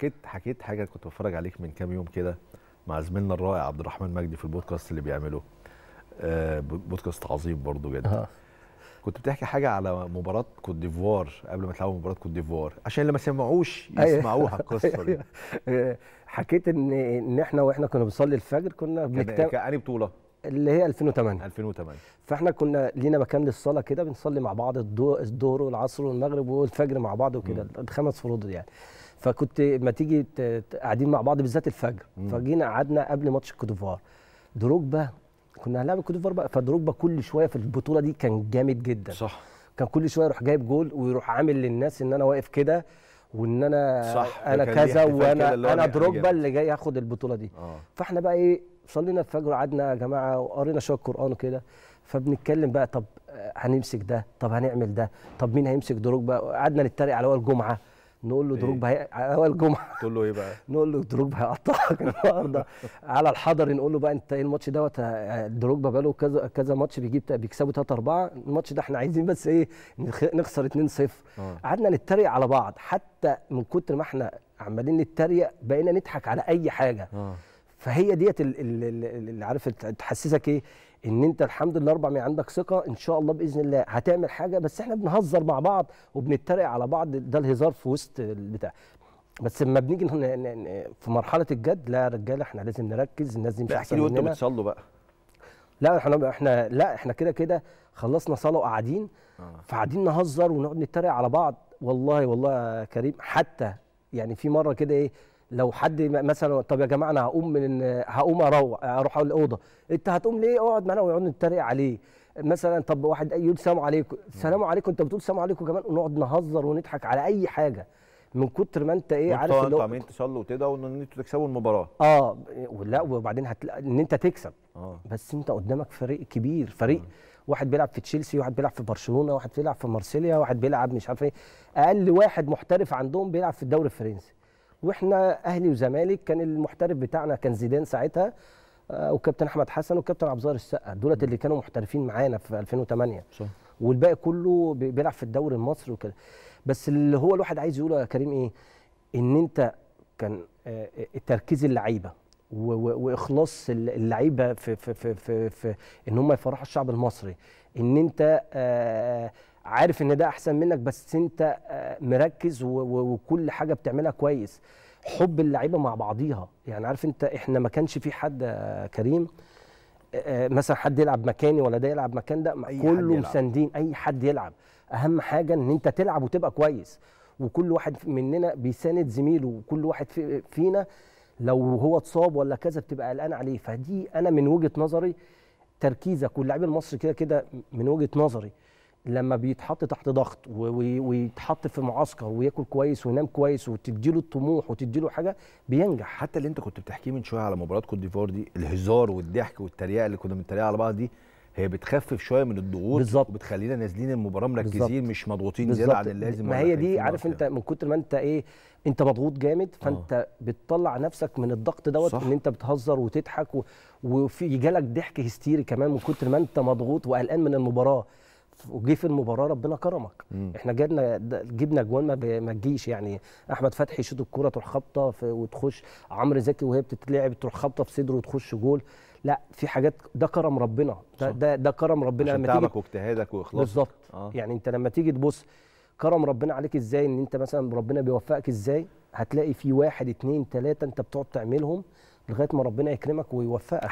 حكيت حكيت حاجه كنت بتفرج عليك من كام يوم كده مع زميلنا الرائع عبد الرحمن مجدي في البودكاست اللي بيعمله آه بودكاست عظيم برضو جدا آه. كنت بتحكي حاجه على مباراه كوت ديفوار قبل ما تلعبوا مباراه كوت ديفوار عشان اللي ما سمعوش أيوه. يسمعوها القصه دي أيوه. آه، حكيت ان ان احنا واحنا كنا بنصلي الفجر كنا بنكتب كأني بطوله؟ اللي هي 2008 2008 فاحنا كنا لينا مكان للصلاه كده بنصلي مع بعض الظهر والعصر والمغرب والفجر مع بعض وكده الخمس فروض يعني فكنت ما تيجي قاعدين مع بعض بالذات الفجر فجينا قعدنا قبل ماتش الكوت ديفوار دروجبا كنا هنلعب الكوت ديفوار فدروجبا كل شويه في البطوله دي كان جامد جدا صح كان كل شويه يروح جايب جول ويروح عامل للناس ان انا واقف كده وان انا صح انا كذا وانا انا دروجبا اللي جاي ياخد البطوله دي آه. فاحنا بقى ايه صلينا الفجر وقعدنا يا جماعه وقرينا شويه القران وكده فبنتكلم بقى طب آه، هنمسك ده طب هنعمل ده طب مين هيمسك دروجبا قعدنا نتريق على اول جمعه نقول له دروجبا إيه؟ اول جمعه تقول له ايه بقى؟ نقول له دروك هيقطعك النهارده على الحضر نقول له بقى انت ايه الماتش دوت آه، دروك بقى له كذا كذا ماتش بيجيب بيكسبوا 3 4 الماتش ده احنا عايزين بس ايه نخسر 2 0 آه. قعدنا نتريق على بعض حتى من كتر ما احنا عمالين نتريق بقينا نضحك على اي حاجه أوه. فهي ديت اللي عارف تحسسك ايه ان انت الحمد لله مئة عندك ثقه ان شاء الله باذن الله هتعمل حاجه بس احنا بنهزر مع بعض وبنتريق على بعض ده الهزار في وسط البتاع بس لما بنيجي في مرحله الجد لا يا رجاله احنا لازم نركز الناس دي مش احسن مننا وانتوا بتصلوا بقى لا احنا احنا لا احنا كده كده خلصنا صلاه وقاعدين آه. فقاعدين نهزر ونقعد نتريق على بعض والله والله يا كريم حتى يعني في مره كده ايه لو حد مثلا طب يا جماعه انا هقوم من هقوم اروح اروح الاوضه انت هتقوم ليه اقعد معانا ونقعد نتريق عليه مثلا طب واحد يقول سلام عليكم سلام عليكم انت بتقول سلام عليكم كمان ونقعد نهزر ونضحك على اي حاجه من كتر ما انت ايه عارف اللي انت عاملين تشلوا كده وان انتوا تكسبوا المباراه اه لا وبعدين هتلاقي ان انت تكسب آه. بس انت قدامك فريق كبير فريق آه. واحد بيلعب في تشيلسي واحد بيلعب في برشلونه واحد بيلعب في مارسيليا واحد بيلعب مش عارف ايه اقل واحد محترف عندهم بيلعب في الدوري الفرنسي واحنا اهلي وزمالك كان المحترف بتاعنا كان زيدان ساعتها آه، وكابتن احمد حسن وكابتن عبد الظاهر السقا دولت اللي كانوا محترفين معانا في 2008 صح. والباقي كله بيلعب في الدوري المصري وكده بس اللي هو الواحد عايز يقوله يا كريم ايه ان انت كان آه، آه، تركيز اللعيبه واخلاص اللعيبه في في في في, في ان هم يفرحوا الشعب المصري ان انت عارف ان ده احسن منك بس انت آه، مركز وكل حاجه بتعملها كويس حب اللعيبه مع بعضيها يعني عارف انت احنا ما كانش في حد آه، كريم آه، مثلا حد يلعب مكاني ولا ده يلعب مكان ده كله مساندين اي حد يلعب اهم حاجه ان انت تلعب وتبقى كويس وكل واحد مننا بيساند زميله وكل واحد فينا لو هو اتصاب ولا كذا بتبقى قلقان عليه فدي انا من وجهه نظري تركيزك واللعيب المصري كده كده من وجهه نظري لما بيتحط تحت ضغط ويتحط في معسكر وياكل كويس وينام كويس وتديله الطموح وتديله حاجه بينجح حتى اللي انت كنت بتحكيه من شويه على مباراه كوت ديفوار دي الهزار والضحك والتريقه اللي كنا بنتريق على بعض دي هي بتخفف شويه من الضغوط بالظبط وبتخلينا نازلين المباراه مركزين مش مضغوطين زياده عن اللازم ما هي دي عارف انت من كتر ما انت ايه انت مضغوط جامد آه. فانت آه. بتطلع نفسك من الضغط دوت ان انت بتهزر وتضحك و... وفي جالك ضحك هستيري كمان من كتر ما انت مضغوط وقلقان من المباراه وجي في المباراه ربنا كرمك مم. احنا جبنا جبنا جوان ما, تجيش يعني احمد فتحي يشوط الكوره تروح خابطه وتخش عمرو زكي وهي بتتلعب تروح خابطه في صدره وتخش جول لا في حاجات ده كرم ربنا ده ده, ده كرم ربنا عشان لما تعبك واجتهادك واخلاصك بالظبط آه. يعني انت لما تيجي تبص كرم ربنا عليك ازاي ان انت مثلا ربنا بيوفقك ازاي هتلاقي في واحد اتنين تلاته انت بتقعد تعملهم لغايه ما ربنا يكرمك ويوفقك